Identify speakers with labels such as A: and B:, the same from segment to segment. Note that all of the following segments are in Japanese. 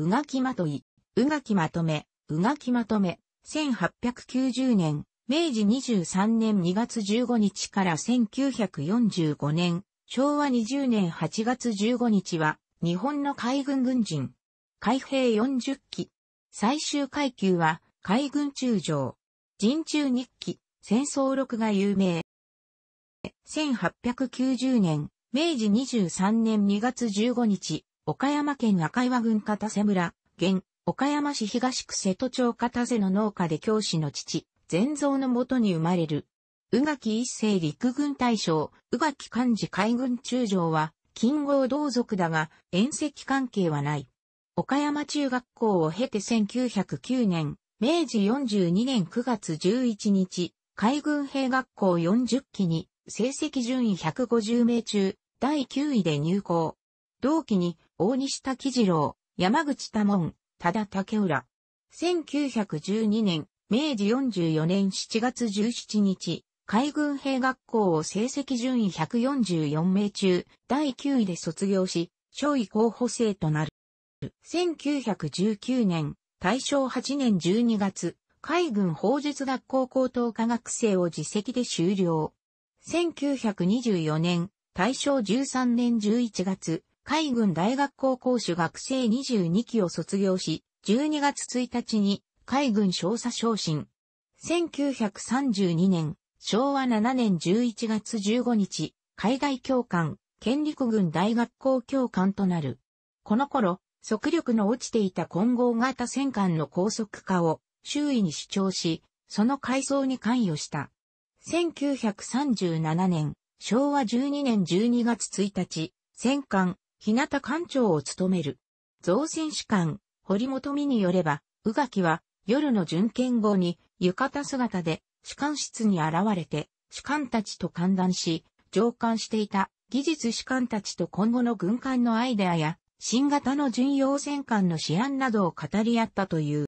A: うがきまとい、うがきまとめ、うがきまとめ、1890年、明治23年2月15日から1945年、昭和20年8月15日は、日本の海軍軍人、海兵40期、最終階級は、海軍中将、人中日記、戦争録が有名。1890年、明治23年2月15日、岡山県赤岩郡片瀬村、現、岡山市東区瀬戸町片瀬の農家で教師の父、全蔵のもとに生まれる。宇垣一世陸軍大将、宇垣幹事海軍中将は、金剛同族だが、縁石関係はない。岡山中学校を経て1909年、明治42年9月11日、海軍兵学校40期に、成績順位150名中、第9位で入校。同期に、大西滝次郎、山口多門、多田竹浦。1912年、明治44年7月17日、海軍兵学校を成績順位144名中、第9位で卒業し、少尉候補生となる。1919年、大正8年12月、海軍法術学校高等科学生を自席で修了。1924年、大正13年11月、海軍大学校講師学生22期を卒業し、12月1日に海軍少佐昇進。1932年、昭和7年11月15日、海外教官、県陸軍大学校教官となる。この頃、速力の落ちていた混合型戦艦の高速化を周囲に主張し、その改装に関与した。1937年、昭和12年12月1日、戦艦、日向館長を務める。造船士官、堀本美によれば、宇垣は夜の巡検後に浴衣姿で士官室に現れて、士官たちと歓談し、上官していた技術士官たちと今後の軍艦のアイデアや、新型の巡洋戦艦の試案などを語り合ったという。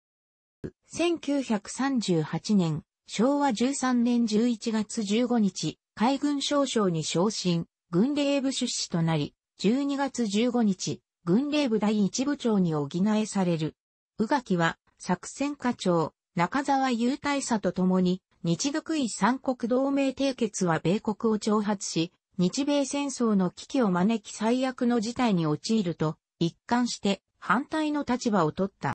A: 1938年、昭和13年11月15日、海軍少将に昇進、軍令部出資となり、12月15日、軍令部第一部長に補えされる。宇垣は、作戦課長、中沢雄大佐と共に、日独伊三国同盟締結は米国を挑発し、日米戦争の危機を招き最悪の事態に陥ると、一貫して反対の立場を取った。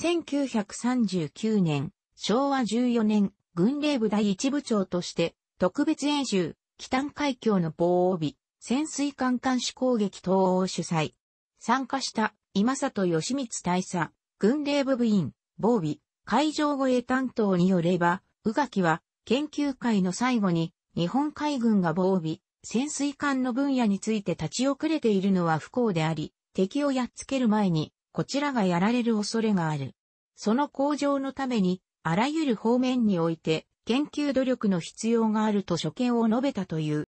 A: 1939年、昭和14年、軍令部第一部長として、特別演習、北海峡の防帯、潜水艦監視攻撃等を主催。参加した今里義光大佐、軍令部部員、防備、海上護衛担当によれば、宇垣は研究会の最後に日本海軍が防備、潜水艦の分野について立ち遅れているのは不幸であり、敵をやっつける前に、こちらがやられる恐れがある。その向上のために、あらゆる方面において、研究努力の必要があると所見を述べたという。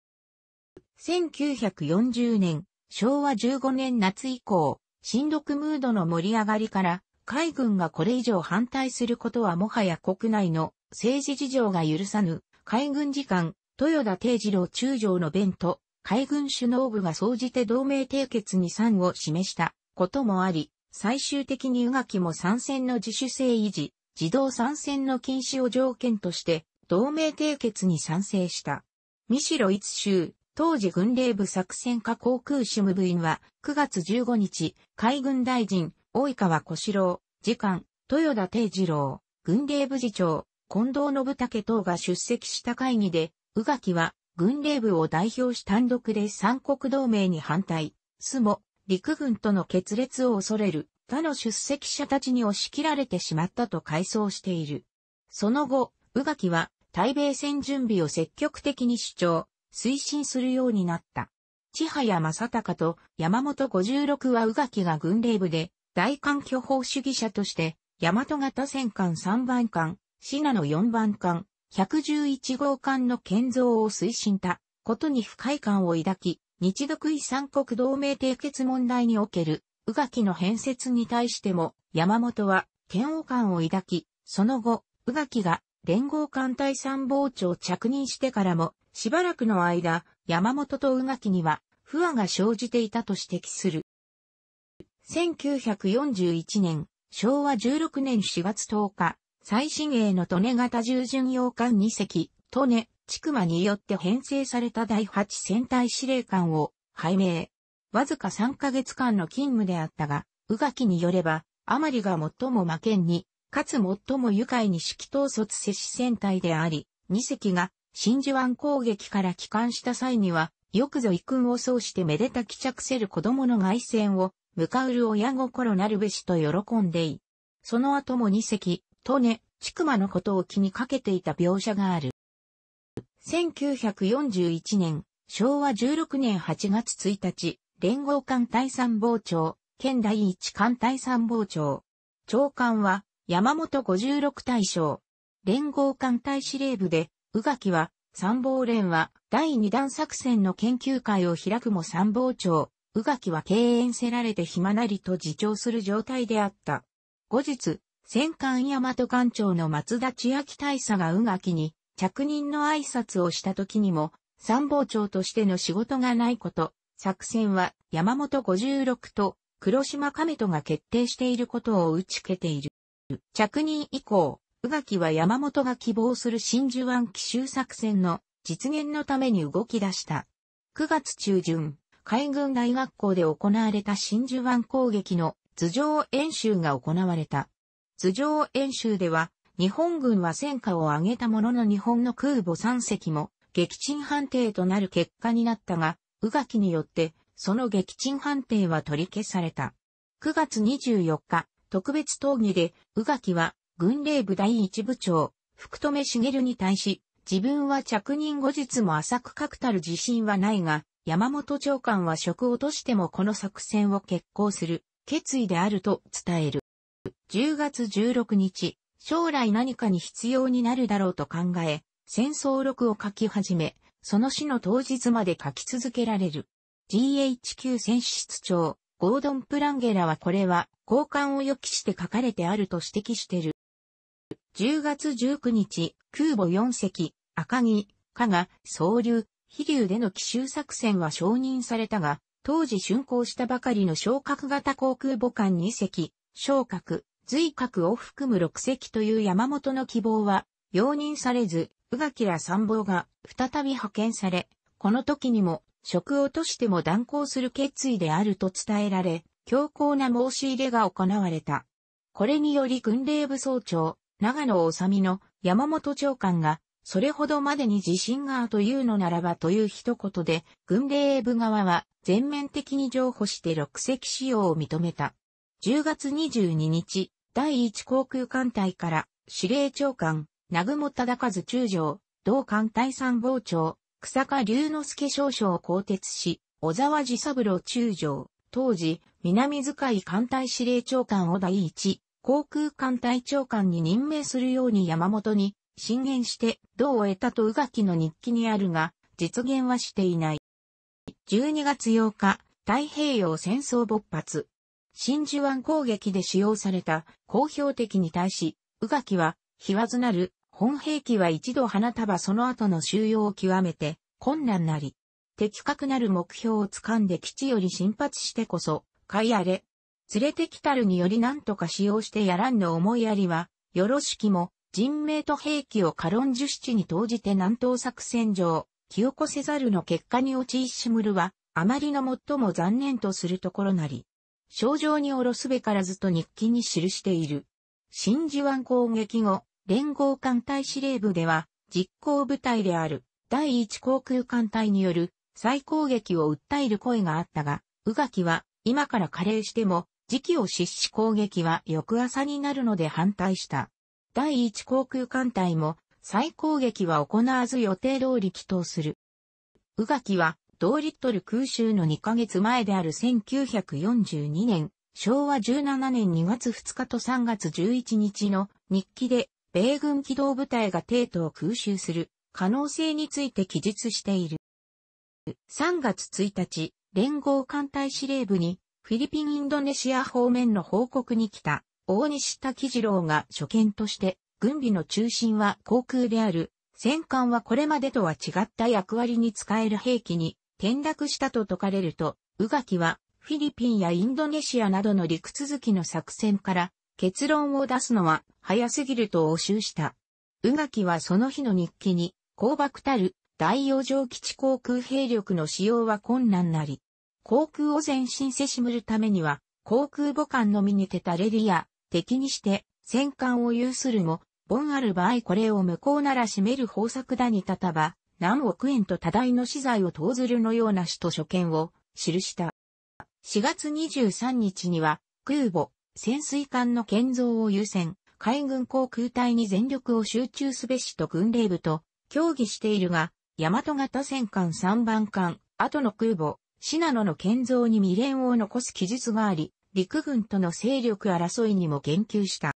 A: 1940年、昭和15年夏以降、新独ムードの盛り上がりから、海軍がこれ以上反対することはもはや国内の政治事情が許さぬ、海軍次官、豊田定次郎中将の弁と、海軍首脳部が総じて同盟締結に賛を示したこともあり、最終的に宇垣も参戦の自主性維持、自動参戦の禁止を条件として、同盟締結に賛成した。三城一州、当時軍令部作戦課航空主務部員は、9月15日、海軍大臣、大川小四郎、次官、豊田定次郎、軍令部次長、近藤信武等が出席した会議で、宇垣は、軍令部を代表し単独で三国同盟に反対、すも、陸軍との決裂を恐れる、他の出席者たちに押し切られてしまったと回想している。その後、宇垣は、対米戦準備を積極的に主張、推進するようになった。千早正隆と山本56は宇垣が軍令部で大環境法主義者として大和型戦艦3番艦、信の4番艦、111号艦の建造を推進たことに不快感を抱き、日独遺産国同盟締結問題における宇垣の変説に対しても山本は嫌悪感を抱き、その後、宇垣が連合艦隊参謀長着任してからも、しばらくの間、山本と宇垣には不和が生じていたと指摘する。1941年、昭和16年4月10日、最新鋭の利根型従巡洋艦2隻、利根、千曲によって編成された第8戦隊司令官を拝命。わずか3ヶ月間の勤務であったが、宇垣によれば、あまりが最も魔剣にかつ最も愉快に式統率接氏戦隊であり、2隻が真珠湾攻撃から帰還した際には、よくぞ遺訓を奏してめでた帰着せる子供の外戦を、向かうる親心なるべしと喜んでい。その後も2隻、トネ、チクマのことを気にかけていた描写がある。1941年、昭和16年8月1日、連合艦隊参謀長、県第一艦隊参謀長。長官は、山本56大将。連合艦隊司令部で、宇垣は、参謀連は、第二弾作戦の研究会を開くも参謀長、宇垣は敬遠せられて暇なりと自重する状態であった。後日、戦艦大和艦長の松田千秋大佐が宇垣に、着任の挨拶をした時にも、参謀長としての仕事がないこと、作戦は山本56と黒島亀戸が決定していることを打ち受けている。着任以降、宇垣は山本が希望する真珠湾奇襲作戦の実現のために動き出した。9月中旬、海軍大学校で行われた真珠湾攻撃の図上演習が行われた。図上演習では、日本軍は戦果を上げたものの日本の空母3隻も撃沈判定となる結果になったが、宇垣によって、その撃沈判定は取り消された。9月24日、特別討議で、宇垣は、軍令部第一部長、福留茂に対し、自分は着任後日も浅く確たる自信はないが、山本長官は職をとしてもこの作戦を決行する、決意であると伝える。10月16日、将来何かに必要になるだろうと考え、戦争録を書き始め、その死の当日まで書き続けられる。GHQ 戦室長、ゴードン・プランゲラはこれは、交換を予期して書かれてあると指摘してる。10月19日、空母4隻、赤城、加賀、総流、飛竜での奇襲作戦は承認されたが、当時竣工したばかりの昇格型航空母艦2隻、昇格、随格を含む6隻という山本の希望は、容認されず、宇垣ら参謀が再び派遣され、この時にも、職をとしても断行する決意であると伝えられ、強硬な申し入れが行われた。これにより軍令部総長、長野治美の山本長官が、それほどまでに自信があというのならばという一言で、軍令部側は全面的に譲歩して六隻使用を認めた。10月22日、第一航空艦隊から司令長官、南雲忠和中将、同艦隊参謀長、草加龍之介少将を更迭し、小沢治三郎中将、当時、南遣い艦隊司令長官を第一、航空艦隊長官に任命するように山本に進言して同を得たと宇垣の日記にあるが、実現はしていない。12月8日、太平洋戦争勃発。真珠湾攻撃で使用された公表敵に対し、宇垣は、ひわずなる、本兵器は一度花束その後の収容を極めて困難なり、的確なる目標を掴んで基地より進発してこそ、買いあれ。連れてきたるにより何とか使用してやらんの思いやりは、よろしきも、人命と兵器をカロン樹七に投じて南東作戦上、清こせざるの結果に陥しむるは、あまりの最も残念とするところなり。症状におろすべからずと日記に記している。真珠湾攻撃後、連合艦隊司令部では、実行部隊である第一航空艦隊による再攻撃を訴える声があったが、宇垣は今から加齢しても、時期を失し攻撃は翌朝になるので反対した。第一航空艦隊も再攻撃は行わず予定通り帰投する。宇垣は同リットル空襲の2ヶ月前である1942年、昭和17年2月2日と3月11日の日記で米軍機動部隊が帝都を空襲する可能性について記述している。3月1日、連合艦隊司令部に、フィリピン・インドネシア方面の報告に来た、大西滝次郎が初見として、軍備の中心は航空である、戦艦はこれまでとは違った役割に使える兵器に転落したと説かれると、宇垣はフィリピンやインドネシアなどの陸続きの作戦から結論を出すのは早すぎると応酬した。宇垣はその日の日記に、降爆たる大洋上基地航空兵力の使用は困難なり、航空を前進せしむるためには、航空母艦のみにてたれりや、敵にして戦艦を有するも、凡ある場合これを無効なら占める方策だにたたば、何億円と多大の資材を投ずるのような死と所見を記した。4月23日には空母、潜水艦の建造を優先、海軍航空隊に全力を集中すべしと軍令部と協議しているが、大和型戦艦3番艦、後の空母、信濃の建造に未練を残す記述があり、陸軍との勢力争いにも言及した。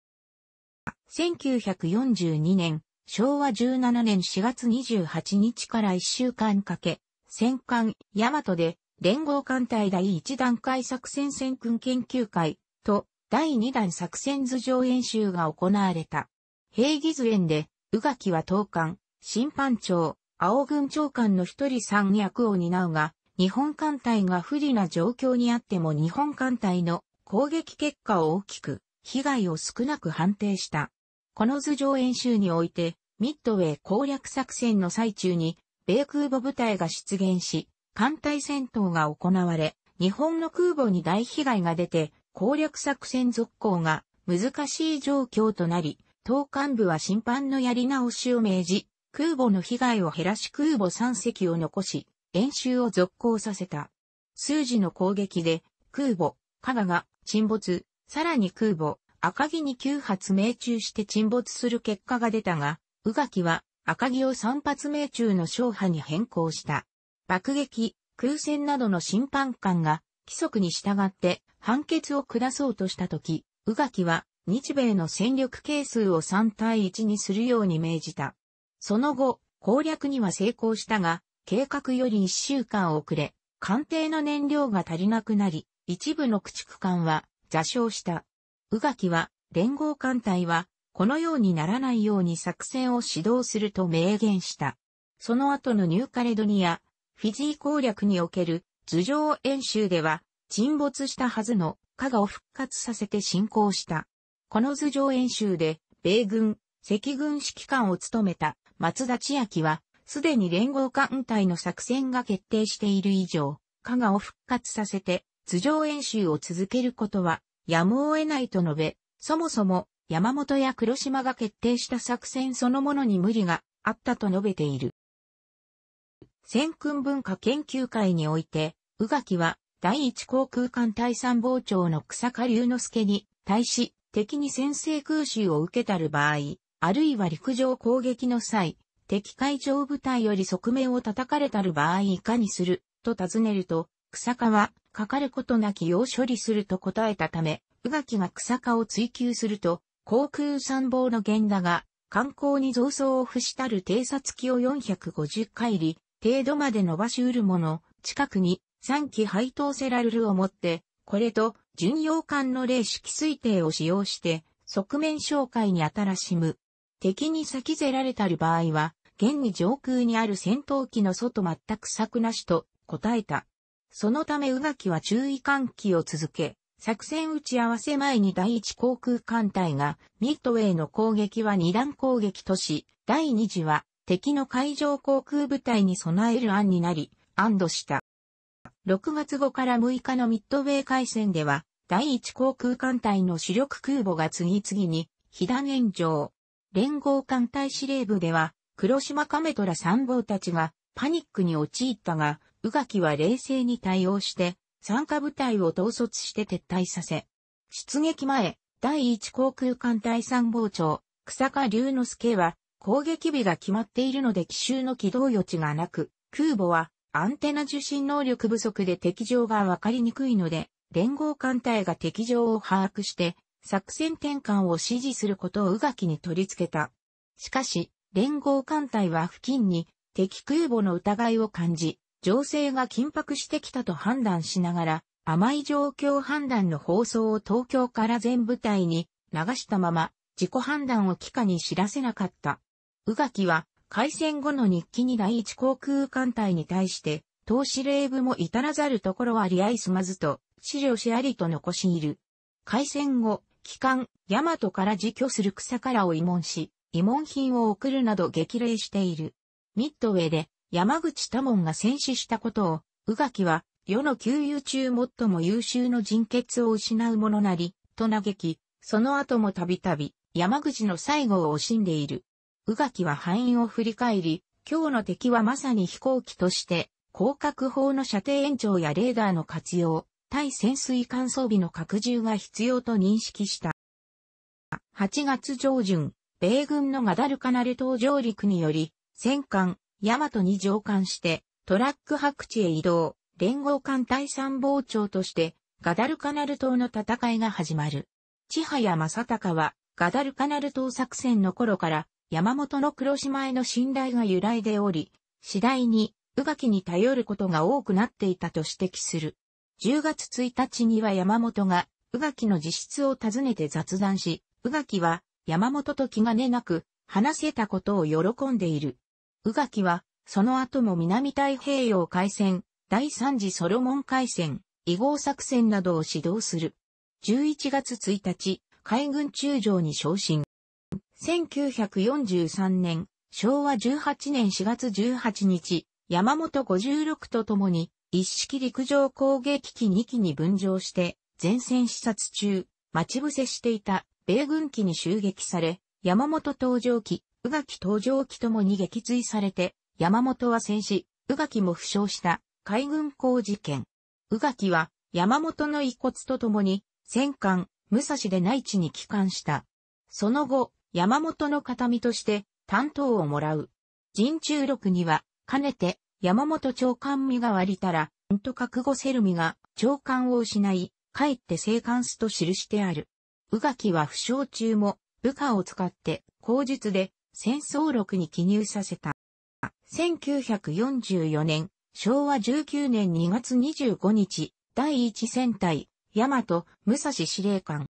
A: 1942年、昭和17年4月28日から1週間かけ、戦艦、大和で、連合艦隊第1段階作戦戦訓研究会と第2弾作戦図上演習が行われた。平義図園で、宇垣は東艦、審判長、青軍長官の一人三役を担うが、日本艦隊が不利な状況にあっても日本艦隊の攻撃結果を大きく、被害を少なく判定した。この図上演習において、ミッドウェー攻略作戦の最中に、米空母部隊が出現し、艦隊戦闘が行われ、日本の空母に大被害が出て、攻略作戦続行が難しい状況となり、党幹部は審判のやり直しを命じ、空母の被害を減らし空母3隻を残し、演習を続行させた。数字の攻撃で、空母、加賀が沈没、さらに空母、赤城に9発命中して沈没する結果が出たが、宇垣は赤城を3発命中の勝破に変更した。爆撃、空戦などの審判官が規則に従って判決を下そうとしたとき、宇垣は日米の戦力係数を3対1にするように命じた。その後、攻略には成功したが、計画より1週間遅れ、艦艇の燃料が足りなくなり、一部の駆逐艦は座礁した。宇垣は、連合艦隊は、このようにならないように作戦を指導すると明言した。その後のニューカレドニア、フィジー攻略における頭上演習では、沈没したはずの加賀を復活させて進行した。この頭上演習で、米軍、赤軍指揮官を務めた松田千秋は、すでに連合艦隊の作戦が決定している以上、加賀を復活させて、頭上演習を続けることは、やむを得ないと述べ、そもそも、山本や黒島が決定した作戦そのものに無理があったと述べている。戦訓文化研究会において、宇垣は、第一航空艦隊参謀長の草加龍之介に、対し、敵に先制空襲を受けたる場合、あるいは陸上攻撃の際、敵海上部隊より側面を叩かれたる場合いかにする、と尋ねると、草加は、かかることなきよう処理すると答えたため、宇垣が草加を追求すると、航空参謀の源田が、観光に増装を付したる偵察機を450回り、程度まで伸ばしうるもの、近くに3機配当セラルルを持って、これと巡洋艦の霊式推定を使用して、側面紹介に新しむ。敵に先ぜられたる場合は、現に上空にある戦闘機の外全く策なしと答えた。そのため宇垣は注意喚起を続け、作戦打ち合わせ前に第一航空艦隊が、ミッドウェイの攻撃は二段攻撃とし、第二次は敵の海上航空部隊に備える案になり、安堵した。6月後から6日のミッドウェイ海戦では、第一航空艦隊の主力空母が次々に、被弾炎上。連合艦隊司令部では、黒島亀虎参謀たちがパニックに陥ったが、宇垣は冷静に対応して、参加部隊を統率して撤退させ、出撃前、第一航空艦隊参謀長、草加龍之介は、攻撃日が決まっているので奇襲の軌道余地がなく、空母はアンテナ受信能力不足で敵情がわかりにくいので、連合艦隊が敵情を把握して、作戦転換を指示することを宇垣に取り付けた。しかし、連合艦隊は付近に敵空母の疑いを感じ、情勢が緊迫してきたと判断しながら、甘い状況判断の放送を東京から全部隊に流したまま、自己判断を機下に知らせなかった。宇垣は、開戦後の日記に第一航空艦隊に対して、投資令部も至らざるところはあいすまずと、資料しありと残しいる。開戦後、帰還、大和から自居する草からを慰問し、慰問品を送るなど激励している。ミッドウェーで山口多門が戦死したことを、宇垣は、世の旧友中最も優秀の人血を失う者なり、と嘆き、その後もたびたび、山口の最後を惜しんでいる。宇垣は敗因を振り返り、今日の敵はまさに飛行機として、広角砲の射程延長やレーダーの活用、対潜水艦装備の拡充が必要と認識した。8月上旬、米軍のガダルカナル島上陸により、戦艦、ヤマトに乗艦して、トラック白地へ移動、連合艦隊参謀長として、ガダルカナル島の戦いが始まる。千早正隆は、ガダルカナル島作戦の頃から、山本の黒島への信頼が揺らいでおり、次第に、宇垣に頼ることが多くなっていたと指摘する。10月1日には山本が、宇垣の自室を訪ねて雑談し、宇垣は、山本と気兼ねなく、話せたことを喜んでいる。宇垣は、その後も南太平洋海戦、第3次ソロモン海戦、移合作戦などを指導する。11月1日、海軍中将に昇進。1943年、昭和18年4月18日、山本56と共に、一式陸上攻撃機2機に分乗して、前線視察中、待ち伏せしていた米軍機に襲撃され、山本搭乗機、宇垣搭乗機ともに撃墜されて、山本は戦死、宇垣も負傷した海軍港事件。宇垣は山本の遺骨とともに、戦艦、武蔵で内地に帰還した。その後、山本の形見として担当をもらう。人中録には、かねて山本長官身が割りたら、んと覚悟せる身が長官を失い、かえって生還すと記してある。宇垣は負傷中も部下を使って口述で戦争録に記入させた。1944年、昭和19年2月25日、第一戦隊、大和、武蔵司令官。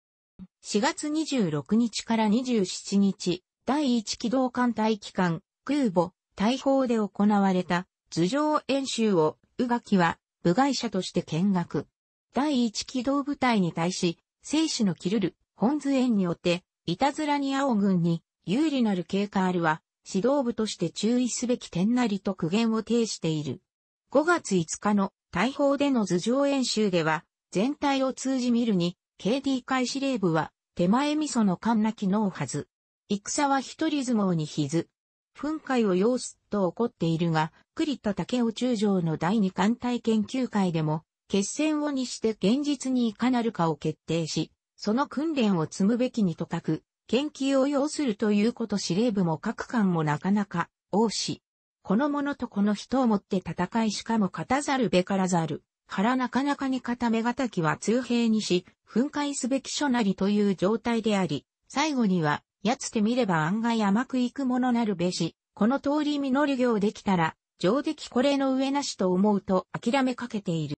A: 4月26日から27日、第一機動艦隊機関、空母、大砲で行われた図上演習を宇垣は部外者として見学。第一機動部隊に対し、生死のキルル、本図園によって、いたずらに青軍に有利なる経過あるは、指導部として注意すべき点なりと苦言を呈している。5月5日の大砲での頭上演習では、全体を通じ見るに、KD 会司令部は、手前味噌の勘なきのうはず。戦は一人相撲にひず、噴火を要すと怒っているが、栗田武雄中将の第二艦隊研究会でも、決戦をにして現実にいかなるかを決定し、その訓練を積むべきにと書く、研究を要するということ司令部も各官もなかなか、王子。この者とこの人をもって戦いしかも勝たざるべからざる。腹なかなかに固めがたきは通兵にし、噴火すべき書なりという状態であり、最後にはやつてみれば案外甘くいくものなるべし、この通り実り行できたら、上出来これの上なしと思うと諦めかけている。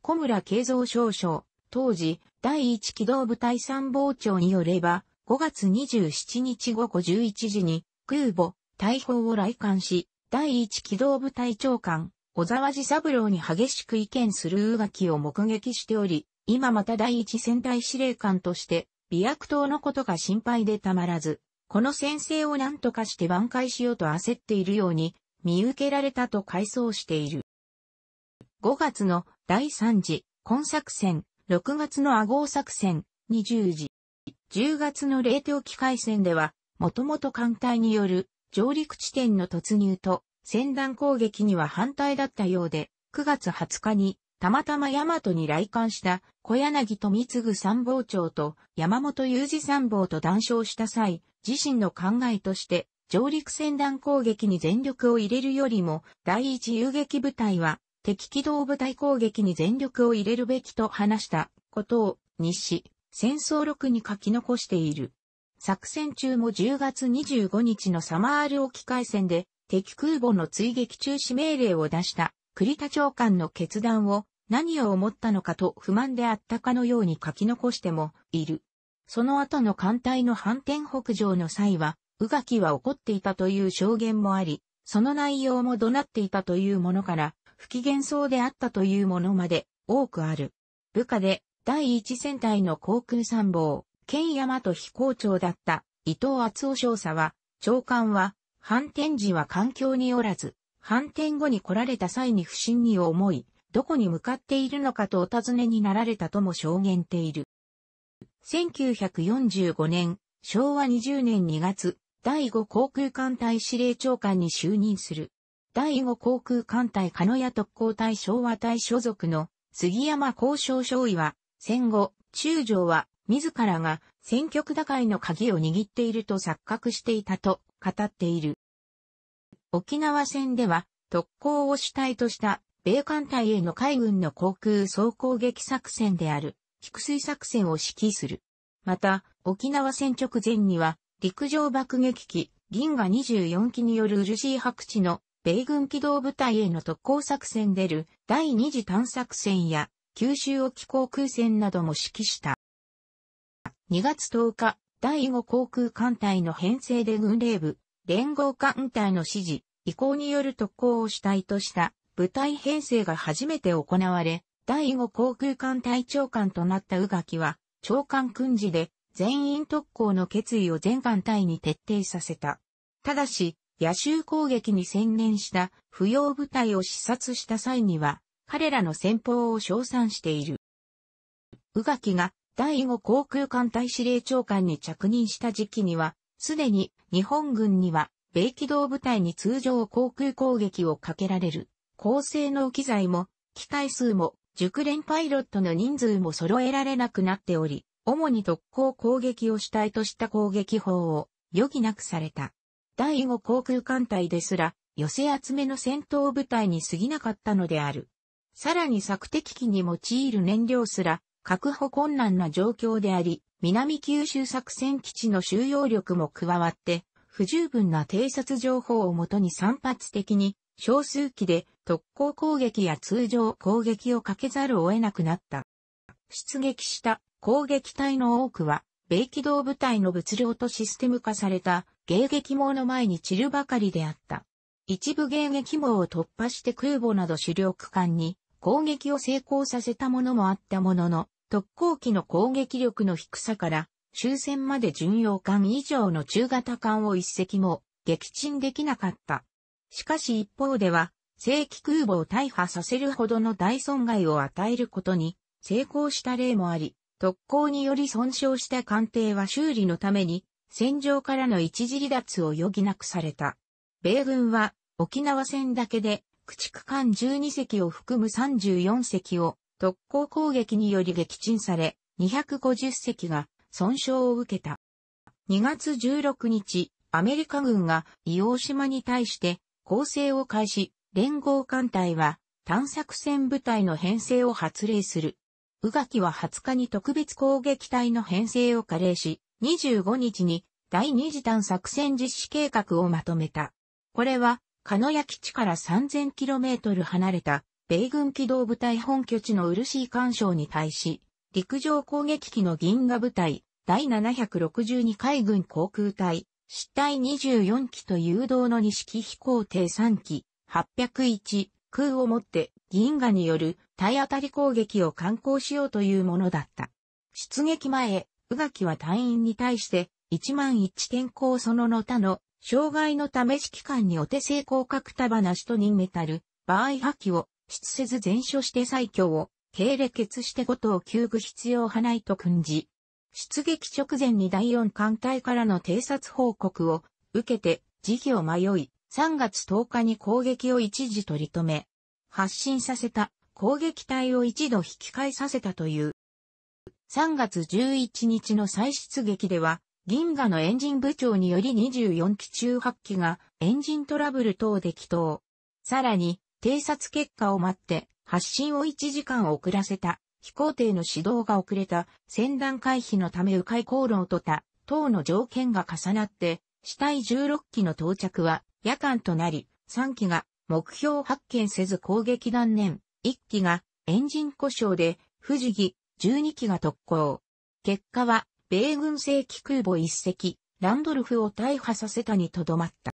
A: 小村慶三少将、当時、第一機動部隊参謀長によれば、5月27日午後11時に、空母、大砲を来艦し、第一機動部隊長官、小沢治三郎に激しく意見するうきを目撃しており、今また第一戦隊司令官として、美薬党のことが心配でたまらず、この先生を何とかして挽回しようと焦っているように、見受けられたと回想している。5月の第3次、今作戦、6月のアゴ作戦、20時、10月の冷凍機械戦では、もともと艦隊による上陸地点の突入と、戦団攻撃には反対だったようで、9月20日にたまたま大和に来館した小柳富次参謀長と山本雄二参謀と談笑した際、自身の考えとして、上陸戦団攻撃に全力を入れるよりも、第一遊撃部隊は、敵機動部隊攻撃に全力を入れるべきと話したことを、日誌、戦争録に書き残している。作戦中も10月25日のサマール沖海戦で、敵空母の追撃中止命令を出した栗田長官の決断を何を思ったのかと不満であったかのように書き残してもいる。その後の艦隊の反転北上の際は、宇垣は怒っていたという証言もあり、その内容も怒鳴っていたというものから、不機嫌そうであったというものまで多くある。部下で第一戦隊の航空参謀、県山と飛行長だった伊藤厚夫少佐は、長官は、反転時は環境におらず、反転後に来られた際に不審に思い、どこに向かっているのかとお尋ねになられたとも証言ている。1945年、昭和20年2月、第5航空艦隊司令長官に就任する。第5航空艦隊鹿屋特攻隊昭和隊所属の杉山交渉少尉は、戦後、中将は自らが選挙区打開の鍵を握っていると錯覚していたと語っている。沖縄戦では特攻を主体とした米艦隊への海軍の航空総攻撃作戦である、菊水作戦を指揮する。また、沖縄戦直前には、陸上爆撃機、銀河24機によるー白地の米軍機動部隊への特攻作戦でる第二次探索戦や九州沖航空戦なども指揮した。2月10日、第5航空艦隊の編成で軍令部、連合艦隊の指示、意向による特攻を主体とした部隊編成が初めて行われ、第5航空艦隊長官となった宇垣は、長官訓示で全員特攻の決意を全艦隊に徹底させた。ただし、野州攻撃に専念した不要部隊を視察した際には、彼らの戦法を称賛している。宇垣が第5航空艦隊司令長官に着任した時期には、すでに日本軍には米機動部隊に通常航空攻撃をかけられる高性能機材も機体数も熟練パイロットの人数も揃えられなくなっており、主に特攻攻撃を主体とした攻撃法を余儀なくされた。第5航空艦隊ですら、寄せ集めの戦闘部隊に過ぎなかったのである。さらに索敵機に用いる燃料すら、確保困難な状況であり、南九州作戦基地の収容力も加わって、不十分な偵察情報をもとに散発的に、少数機で特攻攻撃や通常攻撃をかけざるを得なくなった。出撃した攻撃隊の多くは、米機動部隊の物量とシステム化された迎撃網の前に散るばかりであった。一部迎撃網を突破して空母など主力艦に攻撃を成功させたものもあったものの、特攻機の攻撃力の低さから、終戦まで巡洋艦以上の中型艦を一隻も撃沈できなかった。しかし一方では、正規空母を大破させるほどの大損害を与えることに成功した例もあり、特攻により損傷した艦艇は修理のために戦場からの一時離脱を余儀なくされた。米軍は沖縄戦だけで駆逐艦12隻を含む34隻を特攻攻撃により撃沈され、250隻が損傷を受けた。2月16日、アメリカ軍が伊黄島に対して攻勢を開始、連合艦隊は探索船部隊の編成を発令する。宇垣は20日に特別攻撃隊の編成を加令し、25日に第二次探索船実施計画をまとめた。これは、鹿屋基地から 3000km 離れた米軍機動部隊本拠地のい干渉に対し、陸上攻撃機の銀河部隊、第762海軍航空隊、失隊24機と誘導の錦飛行艇3機、801空をもって銀河による体当たり攻撃を観光しようというものだった。出撃前、宇垣は隊員に対して1万1天候そのの他の障害のため指揮官にお手製降格束なしとにメタル、場合破棄を出せず全所して最強を、経歴決してことを救ぐ必要はないと訓示。出撃直前に第四艦隊からの偵察報告を受けて、時期を迷い、3月10日に攻撃を一時取り留め、発進させた攻撃隊を一度引き返させたという。3月11日の再出撃では、銀河のエンジン部長により24機中8機がエンジントラブル等で起動。さらに、偵察結果を待って、発進を1時間遅らせた、飛行艇の指導が遅れた、戦乱回避のため迂回航路を取った、等の条件が重なって、死体16機の到着は夜間となり、3機が目標発見せず攻撃断念、1機がエンジン故障で、不時木12機が特攻。結果は、米軍製機空母1隻、ランドルフを大破させたにとどまった。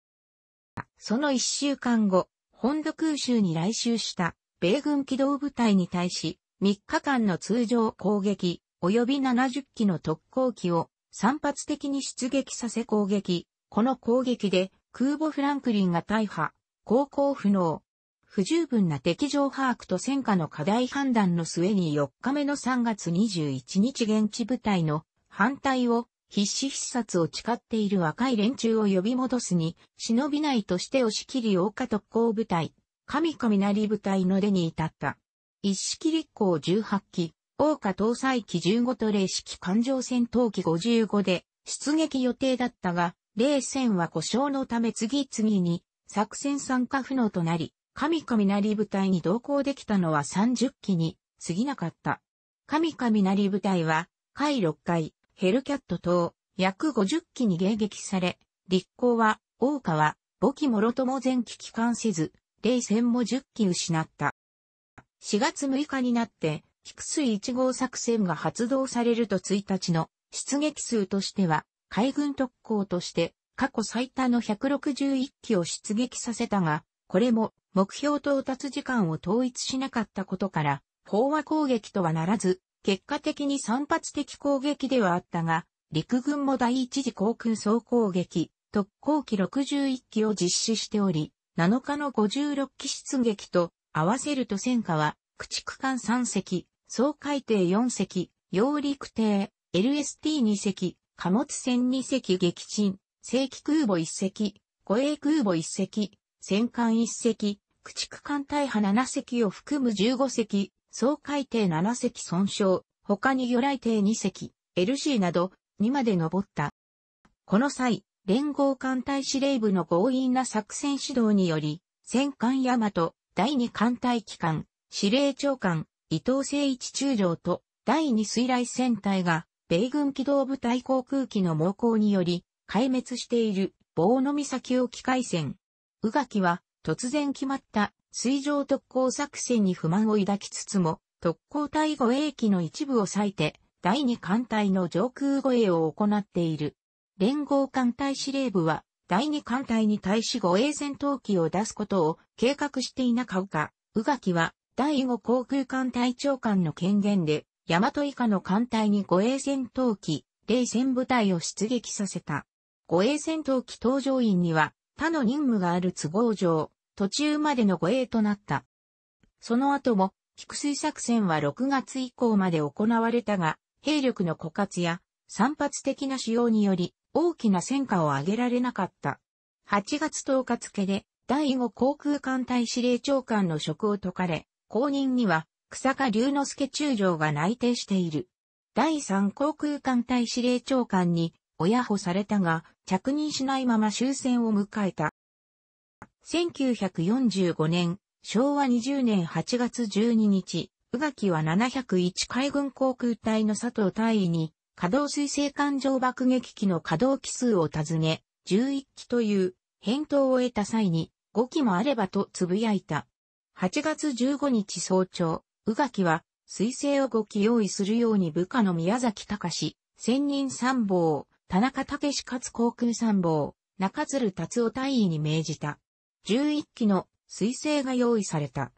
A: その1週間後、本土空襲に来襲した米軍機動部隊に対し、3日間の通常攻撃、及び70機の特攻機を散発的に出撃させ攻撃。この攻撃で空母フランクリンが大破、航行不能。不十分な敵情把握と戦火の課題判断の末に4日目の3月21日現地部隊の反対を必死必殺を誓っている若い連中を呼び戻すに、忍びないとして押し切り大岡特攻部隊、神々なり部隊の出に至った。一式立候18機、大岡搭載機15と零式艦上戦闘機55で出撃予定だったが、零戦は故障のため次々に作戦参加不能となり、神々なり部隊に同行できたのは30機に過ぎなかった。神々なり部隊は、回6回、ヘルキャット等、約50機に迎撃され、立候は、大川、簿記もろとも全機帰還せず、冷戦も10機失った。4月6日になって、菊水1号作戦が発動されると1日の出撃数としては、海軍特攻として過去最多の161機を出撃させたが、これも目標到達時間を統一しなかったことから、飽和攻撃とはならず、結果的に散発的攻撃ではあったが、陸軍も第一次航空総攻撃、特攻機61機を実施しており、7日の56機出撃と合わせると戦果は、駆逐艦3隻、総海艇4隻、揚陸艇、LST2 隻、貨物船2隻撃沈、正規空母1隻、護衛空母1隻、戦艦1隻、駆逐艦大破7隻を含む15隻、総海底7隻損傷、他に魚雷艇2隻、LC など2まで上った。この際、連合艦隊司令部の強引な作戦指導により、戦艦大和、第2艦隊機関、司令長官、伊藤誠一中将と、第2水雷戦隊が、米軍機動部隊航空機の猛攻により、壊滅している、棒の岬沖海戦。宇垣は、突然決まった水上特攻作戦に不満を抱きつつも、特攻隊護衛機の一部を割いて、第二艦隊の上空護衛を行っている。連合艦隊司令部は、第二艦隊に対し護衛戦闘機を出すことを計画していなかったが、宇垣は、第五航空艦隊長官の権限で、大和以下の艦隊に護衛戦闘機、冷戦部隊を出撃させた。護衛戦闘機搭乗員には、他の任務がある都合上、途中までの護衛となった。その後も、菊水作戦は6月以降まで行われたが、兵力の枯渇や散発的な使用により大きな戦果を上げられなかった。8月10日付で第5航空艦隊司令長官の職を解かれ、後任には草加龍之介中将が内定している。第3航空艦隊司令長官に親保されたが、着任しないまま終戦を迎えた。1945年、昭和20年8月12日、宇垣は701海軍航空隊の佐藤大尉に、稼働水星艦上爆撃機の稼働機数を尋ね、11機という返答を得た際に、5機もあればと呟いた。8月15日早朝、宇垣は、水星を5機用意するように部下の宮崎隆、千人参謀、田中武勝航空参謀、中鶴達夫大尉に命じた。11機の彗星が用意された。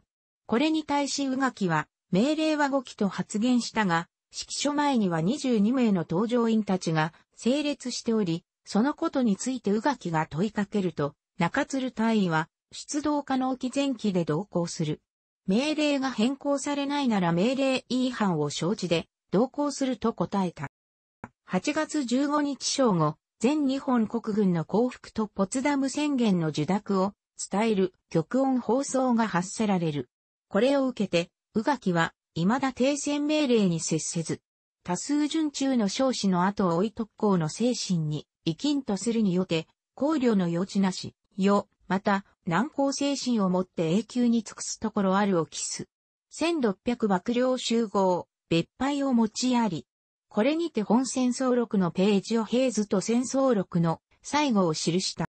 A: これに対し宇垣は、命令は5機と発言したが、指揮所前には22名の搭乗員たちが整列しており、そのことについて宇垣が問いかけると、中鶴大尉は、出動可能機前期で同行する。命令が変更されないなら命令違反を承知で、同行すると答えた。8月15日正午、全日本国軍の降伏とポツダム宣言の受諾を伝える極音放送が発せられる。これを受けて、宇垣は未だ停戦命令に接せず、多数順中の少子の後を追い特攻の精神に、生きんとするによって、考慮の余地なし、よ、また、難航精神をもって永久に尽くすところあるを期す。1600幕僚集合、別敗を持ちあり、これにて本戦争録のページをヘイズと戦争録の最後を記した。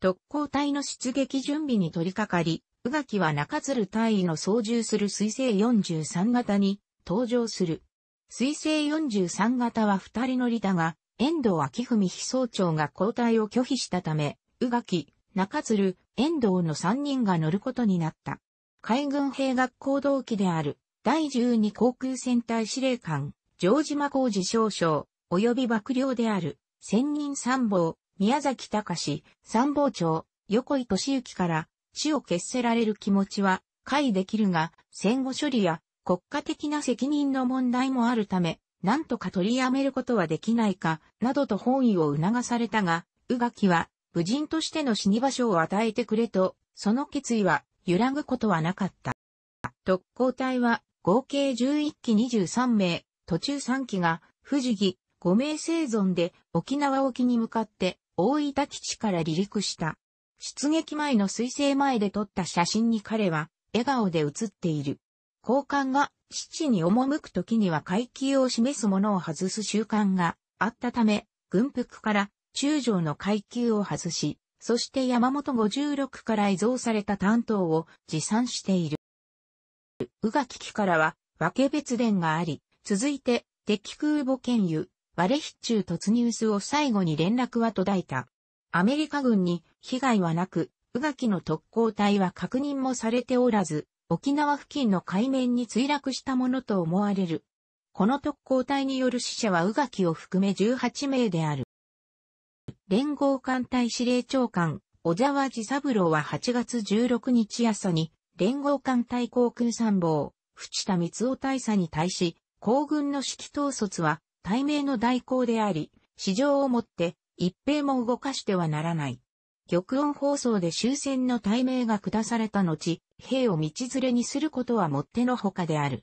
A: 特攻隊の出撃準備に取り掛かり、宇垣は中鶴隊員の操縦する水星43型に登場する。水星43型は二人乗りだが、遠藤昭文被総長が交代を拒否したため、宇垣、中鶴、遠藤の三人が乗ることになった。海軍兵学校同期である、第12航空戦隊司令官、城島浩二少将、及び幕僚である、千人参謀、宮崎隆、参謀長、横井敏幸から、死を決せられる気持ちは、解できるが、戦後処理や国家的な責任の問題もあるため、何とか取りやめることはできないか、などと本意を促されたが、宇垣は、武人としての死に場所を与えてくれと、その決意は揺らぐことはなかった。特攻隊は合計11機23名、途中3機が、富士木、5名生存で沖縄沖に向かって大分基地から離陸した。出撃前の水星前で撮った写真に彼は笑顔で写っている。交換が基地に赴く時には階級を示すものを外す習慣があったため、軍服から中将の階級を外し、そして山本56から移存された担当を持参している。宇垣機からは分け別伝があり、続いて、敵空母兼油、ワレヒ中突入数を最後に連絡は途絶えた。アメリカ軍に被害はなく、宇垣の特攻隊は確認もされておらず、沖縄付近の海面に墜落したものと思われる。この特攻隊による死者は宇垣を含め18名である。連合艦隊司令長官、小沢治三郎は8月16日朝に、連合艦隊航空参謀、淵田光雄大佐に対し、皇軍の指揮統率は、大名の代行であり、市場をもって、一兵も動かしてはならない。玉音放送で終戦の大名が下された後、兵を道連れにすることはもってのほかである。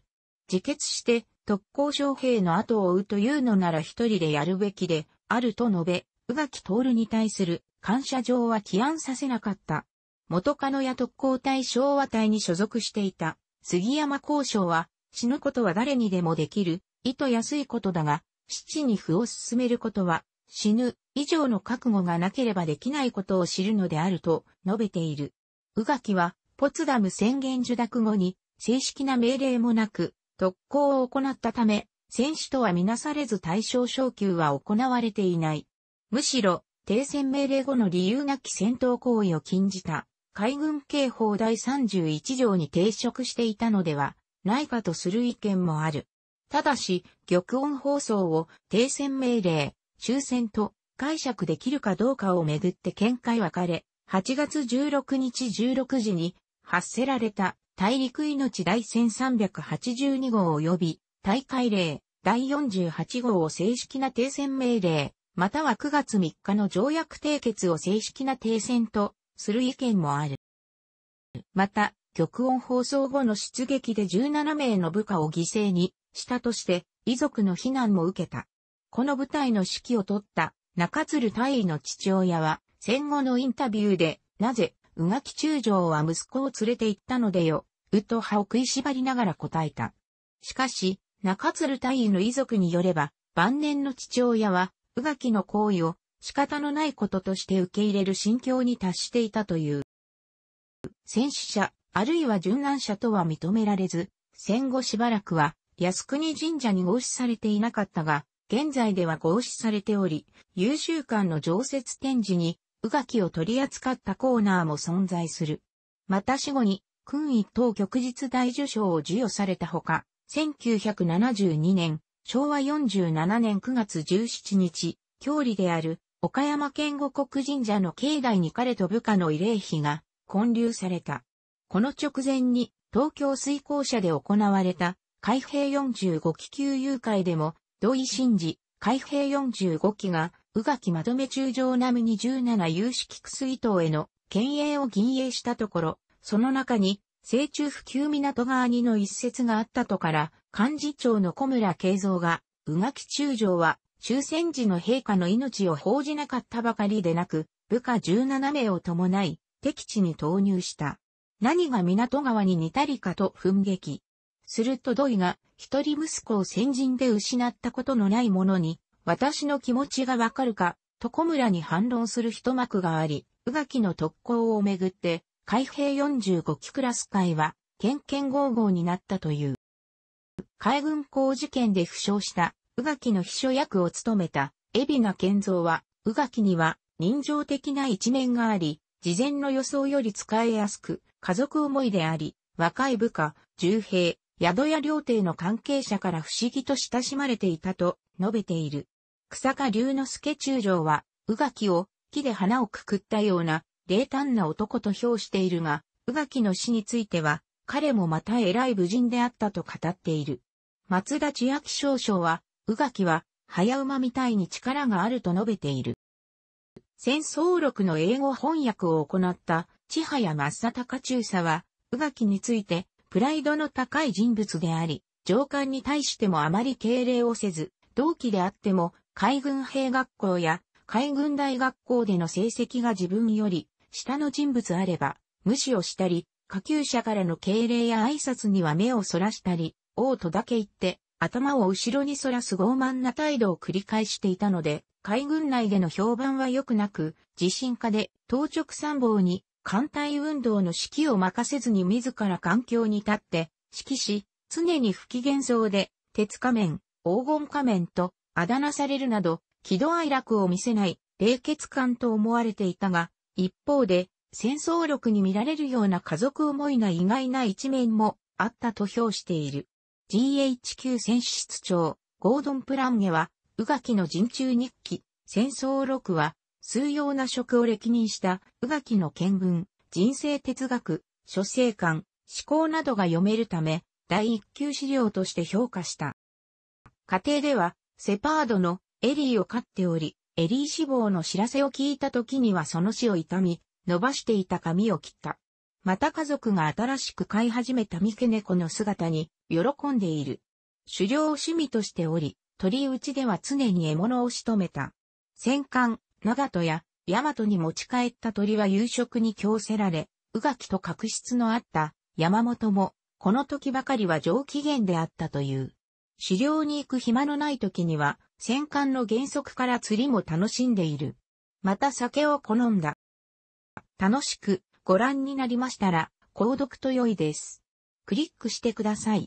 A: 自決して、特攻将兵の後を追うというのなら一人でやるべきで、あると述べ、宇垣徹に対する感謝状は起案させなかった。元カノや特攻隊昭和隊に所属していた杉山交渉は死ぬことは誰にでもできる、意図安いことだが、地に歩を進めることは、死ぬ以上の覚悟がなければできないことを知るのであると述べている。宇垣は、ポツダム宣言受諾後に、正式な命令もなく、特攻を行ったため、戦死とはみなされず対象昇級は行われていない。むしろ、停戦命令後の理由なき戦闘行為を禁じた、海軍刑法第31条に抵触していたのではないかとする意見もある。ただし、玉音放送を停戦命令、終戦と解釈できるかどうかをめぐって見解分かれ、8月16日16時に発せられた大陸命第1382号及び大会令第48号を正式な停戦命令、または9月3日の条約締結を正式な停戦とする意見もある。また、極音放送後の出撃で17名の部下を犠牲にしたとして、遺族の非難も受けた。この部隊の指揮を取った中鶴大尉の父親は、戦後のインタビューで、なぜ、宇垣中将は息子を連れて行ったのでよ、うと歯を食いしばりながら答えた。しかし、中鶴大尉の遺族によれば、晩年の父親は、宇垣の行為を仕方のないこととして受け入れる心境に達していたという。戦死者、あるいは殉難者とは認められず、戦後しばらくは靖国神社に合祀されていなかったが、現在では合祀されており、優秀館の常設展示に、宇垣を取り扱ったコーナーも存在する。また死後に、君一等旭日大受賞を授与されたほか、1972年、昭和47年9月17日、郷里である、岡山県五国神社の境内に彼と部下の慰霊碑が、建立された。この直前に東京水耕社で行われた海兵45機級誘拐でも土井真治海兵45機が宇垣まとめ中将並みに17有識区水等への県営を銀営したところ、その中に、西中普及港側にの一節があったとから、幹事長の小村慶三が、宇垣中将は、終戦時の陛下の命を報じなかったばかりでなく、部下17名を伴い、敵地に投入した。何が港川に似たりかと奮撃。すると土井が、一人息子を先人で失ったことのない者に、私の気持ちがわかるか、と小村に反論する一幕があり、宇垣の特攻をめぐって、海兵45機クラス会は、ごう合うになったという。海軍工事件で負傷した、宇垣の秘書役を務めた、海老名健造は、宇垣には、人情的な一面があり、事前の予想より使いやすく、家族思いであり、若い部下、重兵、宿屋料亭の関係者から不思議と親しまれていたと述べている。草加龍之介中将は、宇垣を木で花をくくったような冷淡な男と評しているが、宇垣の死については、彼もまた偉い武人であったと語っている。松田千秋少将は、宇垣は、早馬みたいに力があると述べている。戦争録の英語翻訳を行った千早正高中佐は、宇垣について、プライドの高い人物であり、上官に対してもあまり敬礼をせず、同期であっても、海軍兵学校や海軍大学校での成績が自分より下の人物あれば、無視をしたり、下級者からの敬礼や挨拶には目をそらしたり、王とだけ言って、頭を後ろにそらす傲慢な態度を繰り返していたので、海軍内での評判は良くなく、自信家で当直参謀に艦隊運動の指揮を任せずに自ら環境に立って指揮し、常に不機嫌そうで、鉄仮面、黄金仮面とあだ名されるなど、喜怒哀楽を見せない冷血感と思われていたが、一方で戦争力に見られるような家族思いな意外な一面もあったと評している。GHQ 戦士室長、ゴードン・プランゲは、宇垣の人中日記、戦争録は、数様な職を歴任した、宇垣の見聞、人生哲学、書生観、思考などが読めるため、第一級資料として評価した。家庭では、セパードのエリーを飼っており、エリー死亡の知らせを聞いた時にはその死を痛み、伸ばしていた髪を切った。また家族が新しく飼い始めた三毛猫の姿に喜んでいる。狩猟を趣味としており、鳥打ちでは常に獲物を仕留めた。戦艦、長門や大和に持ち帰った鳥は夕食に供せられ、宇垣と確執のあった山本も、この時ばかりは上機嫌であったという。狩猟に行く暇のない時には、戦艦の原則から釣りも楽しんでいる。また酒を好んだ。楽しくご覧になりましたら、購読と良いです。クリックしてください。